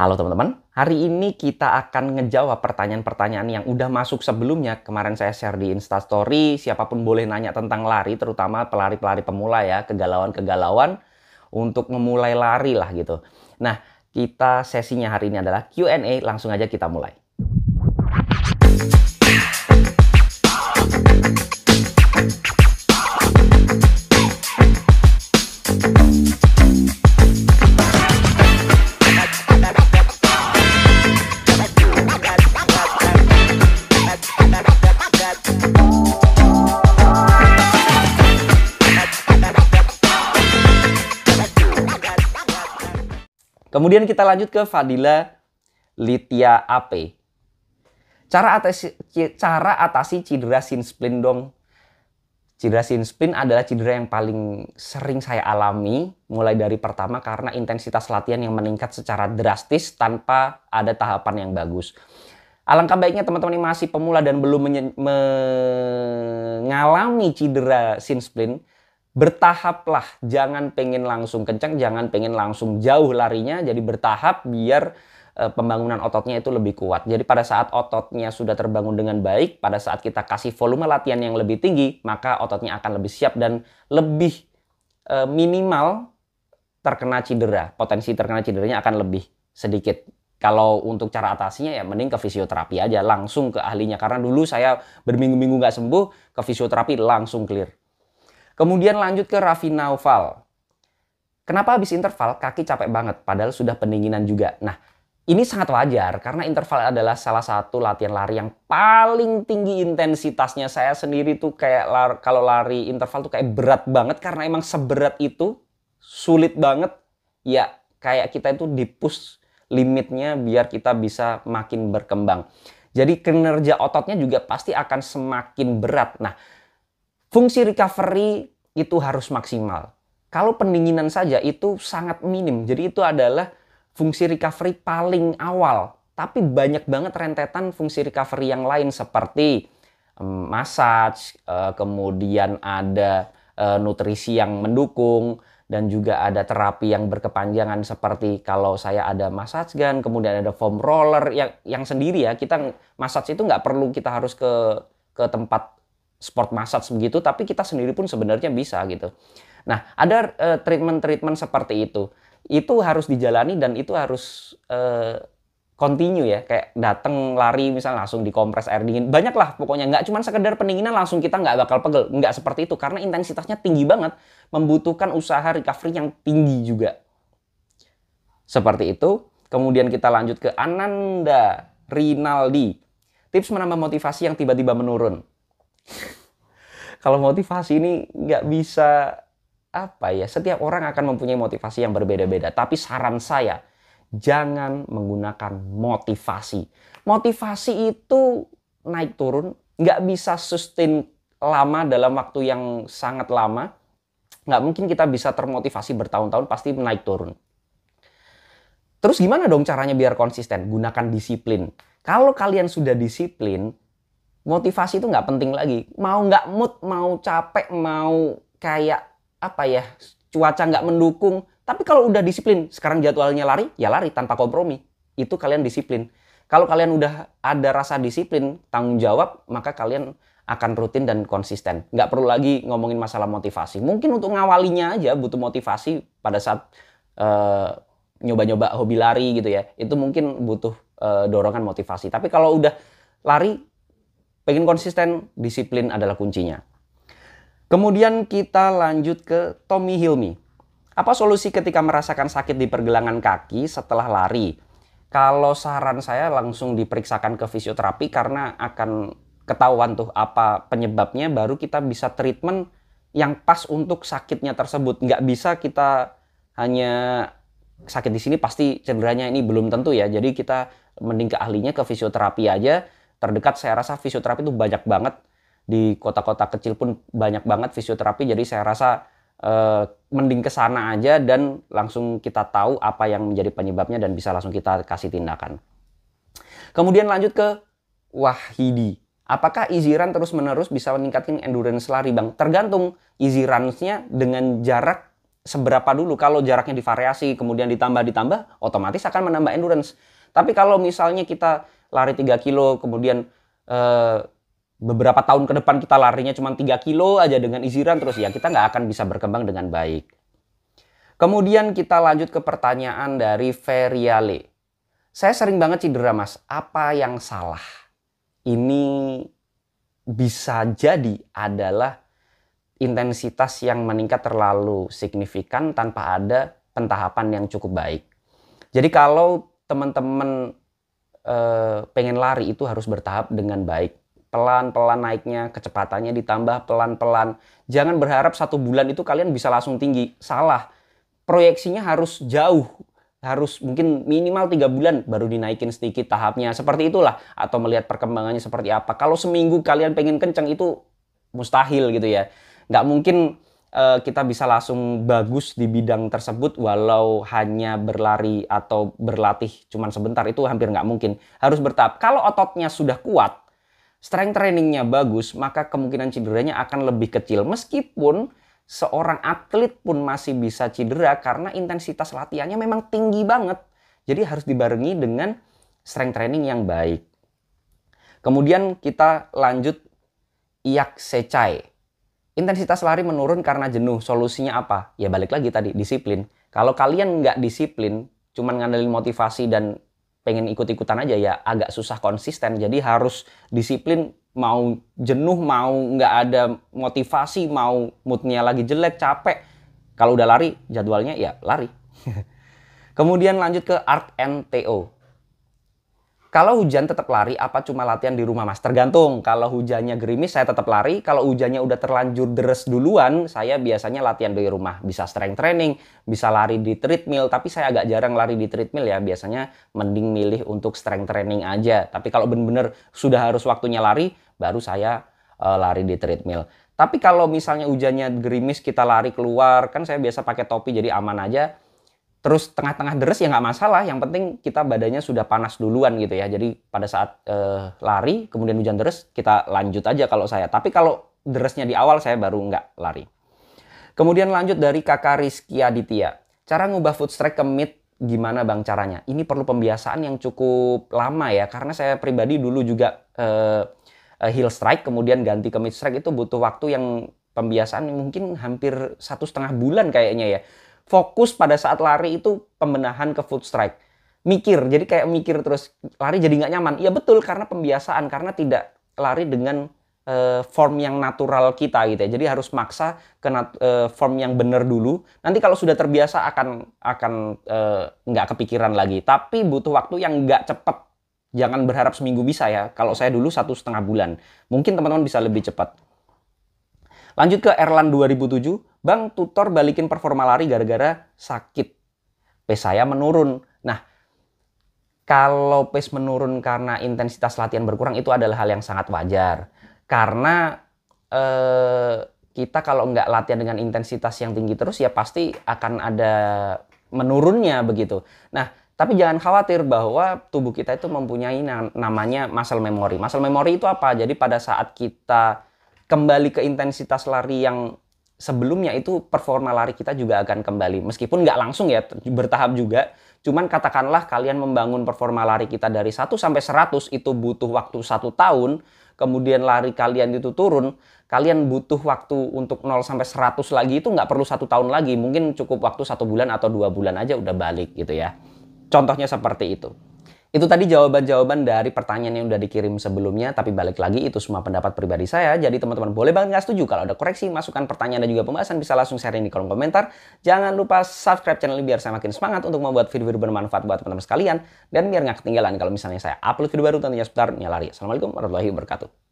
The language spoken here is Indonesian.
Halo teman-teman, hari ini kita akan ngejawab pertanyaan-pertanyaan yang udah masuk sebelumnya. Kemarin saya share di Instastory, siapapun boleh nanya tentang lari, terutama pelari-pelari pemula ya, kegalauan-kegalauan untuk memulai lari lah gitu. Nah, kita sesinya hari ini adalah Q&A, langsung aja kita mulai. Kemudian kita lanjut ke Fadila Litia AP. Cara atasi, cara atasi cedera sin dong. Cedera sin splint adalah cedera yang paling sering saya alami mulai dari pertama karena intensitas latihan yang meningkat secara drastis tanpa ada tahapan yang bagus. Alangkah baiknya teman-teman yang masih pemula dan belum mengalami cedera sin splint bertahaplah jangan pengen langsung kencang jangan pengen langsung jauh larinya jadi bertahap biar e, pembangunan ototnya itu lebih kuat jadi pada saat ototnya sudah terbangun dengan baik pada saat kita kasih volume latihan yang lebih tinggi maka ototnya akan lebih siap dan lebih e, minimal terkena cedera potensi terkena cederanya akan lebih sedikit kalau untuk cara atasinya ya mending ke fisioterapi aja langsung ke ahlinya karena dulu saya berminggu-minggu nggak sembuh ke fisioterapi langsung clear Kemudian lanjut ke Raffi Naufal. Kenapa habis interval kaki capek banget padahal sudah pendinginan juga? Nah, ini sangat wajar karena interval adalah salah satu latihan lari yang paling tinggi intensitasnya. Saya sendiri tuh kayak lar, kalau lari interval tuh kayak berat banget karena emang seberat itu sulit banget. Ya kayak kita itu di push limitnya biar kita bisa makin berkembang. Jadi kinerja ototnya juga pasti akan semakin berat. Nah, Fungsi recovery itu harus maksimal. Kalau pendinginan saja itu sangat minim. Jadi itu adalah fungsi recovery paling awal. Tapi banyak banget rentetan fungsi recovery yang lain seperti massage, eh, kemudian ada eh, nutrisi yang mendukung, dan juga ada terapi yang berkepanjangan seperti kalau saya ada massage gun, kemudian ada foam roller yang yang sendiri ya kita massage itu nggak perlu kita harus ke ke tempat sport massage begitu, tapi kita sendiri pun sebenarnya bisa gitu. Nah, ada eh, treatment-treatment uh, seperti itu. Itu harus dijalani dan itu harus uh, continue ya. Kayak datang lari misalnya langsung dikompres air dingin. Banyak lah pokoknya. Nggak cuma sekedar pendinginan langsung kita nggak bakal pegel. Nggak seperti itu. Karena intensitasnya tinggi banget. Membutuhkan usaha recovery yang tinggi juga. Seperti itu. Kemudian kita lanjut ke Ananda Rinaldi. Tips menambah motivasi yang tiba-tiba menurun kalau motivasi ini nggak bisa apa ya setiap orang akan mempunyai motivasi yang berbeda-beda tapi saran saya jangan menggunakan motivasi motivasi itu naik turun nggak bisa sustain lama dalam waktu yang sangat lama nggak mungkin kita bisa termotivasi bertahun-tahun pasti naik turun terus gimana dong caranya biar konsisten gunakan disiplin kalau kalian sudah disiplin motivasi itu nggak penting lagi mau nggak mood mau capek mau kayak apa ya cuaca nggak mendukung tapi kalau udah disiplin sekarang jadwalnya lari ya lari tanpa kompromi itu kalian disiplin kalau kalian udah ada rasa disiplin, tanggung jawab, maka kalian akan rutin dan konsisten. Nggak perlu lagi ngomongin masalah motivasi. Mungkin untuk ngawalinya aja butuh motivasi pada saat eh, nyoba-nyoba uh, hobi lari gitu ya. Itu mungkin butuh uh, dorongan motivasi. Tapi kalau udah lari Pengen konsisten, disiplin adalah kuncinya. Kemudian kita lanjut ke Tommy Hilmi. Apa solusi ketika merasakan sakit di pergelangan kaki setelah lari? Kalau saran saya langsung diperiksakan ke fisioterapi karena akan ketahuan tuh apa penyebabnya baru kita bisa treatment yang pas untuk sakitnya tersebut. Nggak bisa kita hanya sakit di sini pasti cederanya ini belum tentu ya. Jadi kita mending ke ahlinya ke fisioterapi aja terdekat saya rasa fisioterapi itu banyak banget di kota-kota kecil pun banyak banget fisioterapi jadi saya rasa eh, mending ke sana aja dan langsung kita tahu apa yang menjadi penyebabnya dan bisa langsung kita kasih tindakan. Kemudian lanjut ke Wahidi. Apakah easy run terus-menerus bisa meningkatkan endurance lari, Bang? Tergantung easy runs-nya dengan jarak seberapa dulu. Kalau jaraknya divariasi, kemudian ditambah-ditambah, otomatis akan menambah endurance. Tapi kalau misalnya kita lari 3 kilo, kemudian uh, beberapa tahun ke depan kita larinya cuma 3 kilo aja dengan iziran terus ya kita nggak akan bisa berkembang dengan baik. Kemudian kita lanjut ke pertanyaan dari Feriale. Saya sering banget cedera mas, apa yang salah? Ini bisa jadi adalah intensitas yang meningkat terlalu signifikan tanpa ada pentahapan yang cukup baik. Jadi kalau teman-teman Eh, pengen lari itu harus bertahap dengan baik pelan-pelan naiknya, kecepatannya ditambah pelan-pelan. Jangan berharap satu bulan itu kalian bisa langsung tinggi. Salah. Proyeksinya harus jauh. Harus mungkin minimal tiga bulan baru dinaikin sedikit tahapnya. Seperti itulah. Atau melihat perkembangannya seperti apa. Kalau seminggu kalian pengen kenceng itu mustahil gitu ya. Nggak mungkin Eh, kita bisa langsung bagus di bidang tersebut walau hanya berlari atau berlatih cuman sebentar itu hampir nggak mungkin harus bertahap kalau ototnya sudah kuat strength trainingnya bagus maka kemungkinan cederanya akan lebih kecil meskipun seorang atlet pun masih bisa cedera karena intensitas latihannya memang tinggi banget jadi harus dibarengi dengan strength training yang baik kemudian kita lanjut iak secai intensitas lari menurun karena jenuh, solusinya apa? Ya balik lagi tadi, disiplin. Kalau kalian nggak disiplin, cuman ngandelin motivasi dan pengen ikut-ikutan aja ya agak susah konsisten. Jadi harus disiplin mau jenuh, mau nggak ada motivasi, mau moodnya lagi jelek, capek. Kalau udah lari, jadwalnya ya lari. Kemudian lanjut ke Art and TO. Kalau hujan tetap lari, apa cuma latihan di rumah mas? Tergantung. Kalau hujannya gerimis, saya tetap lari. Kalau hujannya udah terlanjur deres duluan, saya biasanya latihan di rumah. Bisa strength training, bisa lari di treadmill. Tapi saya agak jarang lari di treadmill ya. Biasanya mending milih untuk strength training aja. Tapi kalau bener-bener sudah harus waktunya lari, baru saya uh, lari di treadmill. Tapi kalau misalnya hujannya gerimis, kita lari keluar. Kan saya biasa pakai topi, jadi aman aja terus tengah-tengah deres ya nggak masalah yang penting kita badannya sudah panas duluan gitu ya jadi pada saat uh, lari kemudian hujan deres kita lanjut aja kalau saya tapi kalau deresnya di awal saya baru nggak lari kemudian lanjut dari kakak Rizky Aditya cara ngubah food strike ke mid gimana bang caranya ini perlu pembiasaan yang cukup lama ya karena saya pribadi dulu juga eh, eh heel strike kemudian ganti ke mid strike itu butuh waktu yang pembiasaan mungkin hampir satu setengah bulan kayaknya ya fokus pada saat lari itu pembenahan ke foot strike. Mikir, jadi kayak mikir terus lari jadi nggak nyaman. Iya betul karena pembiasaan, karena tidak lari dengan uh, form yang natural kita gitu ya. Jadi harus maksa ke nat, uh, form yang benar dulu. Nanti kalau sudah terbiasa akan akan eh, nggak uh, kepikiran lagi. Tapi butuh waktu yang nggak cepat. Jangan berharap seminggu bisa ya. Kalau saya dulu satu setengah bulan. Mungkin teman-teman bisa lebih cepat. Lanjut ke Erlan 2007, Bang Tutor balikin performa lari gara-gara sakit. Pes saya menurun. Nah, kalau pes menurun karena intensitas latihan berkurang itu adalah hal yang sangat wajar. Karena eh, kita kalau nggak latihan dengan intensitas yang tinggi terus ya pasti akan ada menurunnya begitu. Nah, tapi jangan khawatir bahwa tubuh kita itu mempunyai namanya muscle memory. Muscle memory itu apa? Jadi pada saat kita kembali ke intensitas lari yang sebelumnya itu performa lari kita juga akan kembali. Meskipun nggak langsung ya, bertahap juga. Cuman katakanlah kalian membangun performa lari kita dari 1 sampai 100 itu butuh waktu satu tahun. Kemudian lari kalian itu turun, kalian butuh waktu untuk 0 sampai 100 lagi itu nggak perlu satu tahun lagi. Mungkin cukup waktu satu bulan atau dua bulan aja udah balik gitu ya. Contohnya seperti itu. Itu tadi jawaban-jawaban dari pertanyaan yang udah dikirim sebelumnya, tapi balik lagi itu semua pendapat pribadi saya. Jadi teman-teman boleh banget nggak setuju. Kalau ada koreksi, masukan pertanyaan dan juga pembahasan bisa langsung share di kolom komentar. Jangan lupa subscribe channel ini biar saya makin semangat untuk membuat video-video bermanfaat buat teman-teman sekalian. Dan biar nggak ketinggalan kalau misalnya saya upload video baru tentunya seputar nyalari. Assalamualaikum warahmatullahi wabarakatuh.